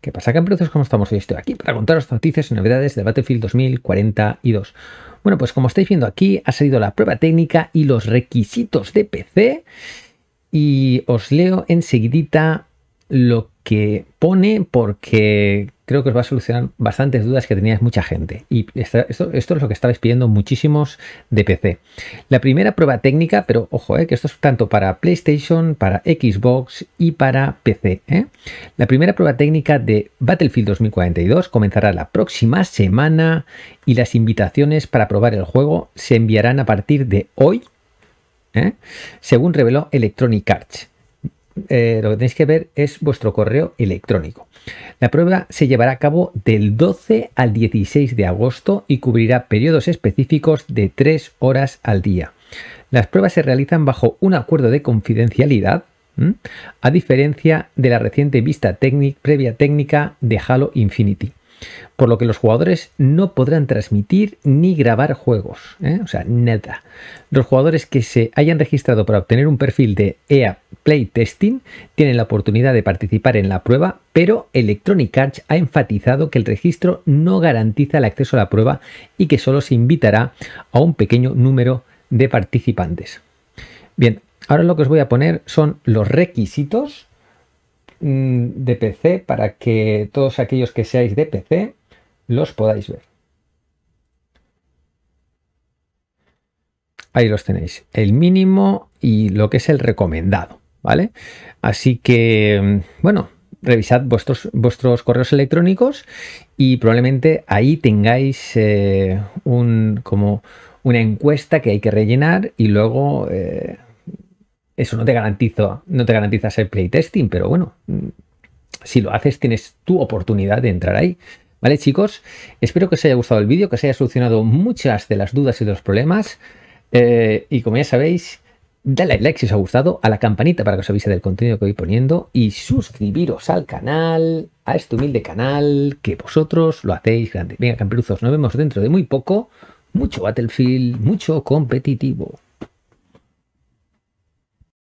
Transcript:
¿Qué pasa? ¿Qué cómo estamos? Hoy estoy aquí para contaros noticias y novedades de Battlefield 2042. Bueno, pues como estáis viendo aquí, ha salido la prueba técnica y los requisitos de PC. Y os leo enseguidita lo que pone porque creo que os va a solucionar bastantes dudas que teníais mucha gente. Y esto, es lo que estabais pidiendo muchísimos de PC. La primera prueba técnica, pero ojo, eh, que esto es tanto para PlayStation, para Xbox y para PC. Eh. La primera prueba técnica de Battlefield 2042 comenzará la próxima semana y las invitaciones para probar el juego se enviarán a partir de hoy, eh, según reveló Electronic Arts. Eh, lo que tenéis que ver es vuestro correo electrónico. La prueba se llevará a cabo del 12 al 16 de agosto y cubrirá periodos específicos de 3 horas al día. Las pruebas se realizan bajo un acuerdo de confidencialidad, a diferencia de la reciente vista previa técnica de Halo Infinity por lo que los jugadores no podrán transmitir ni grabar juegos, ¿eh? o sea, nada. Los jugadores que se hayan registrado para obtener un perfil de EA Playtesting tienen la oportunidad de participar en la prueba, pero Electronic Arts ha enfatizado que el registro no garantiza el acceso a la prueba y que solo se invitará a un pequeño número de participantes. Bien, ahora lo que os voy a poner son los requisitos Mm, de PC para que todos aquellos que seáis de PC los podáis ver. Ahí los tenéis, el mínimo y lo que es el recomendado, ¿vale? Así que, mm, bueno, revisad vuestros, vuestros correos electrónicos y probablemente ahí tengáis eh, un, como una encuesta que hay que rellenar y luego... Eh, eso no te garantiza, no te garantiza ser playtesting, pero bueno, mm, si lo haces tienes tu oportunidad de entrar ahí. Vale chicos, espero que os haya gustado el vídeo, que os haya solucionado muchas de las dudas y de los problemas. Eh, y como ya sabéis, dale like si os ha gustado, a la campanita para que os avise del contenido que voy poniendo y suscribiros al canal, a este humilde canal, que vosotros lo hacéis grande. Venga, camperuzos, nos vemos dentro de muy poco. Mucho Battlefield, mucho competitivo.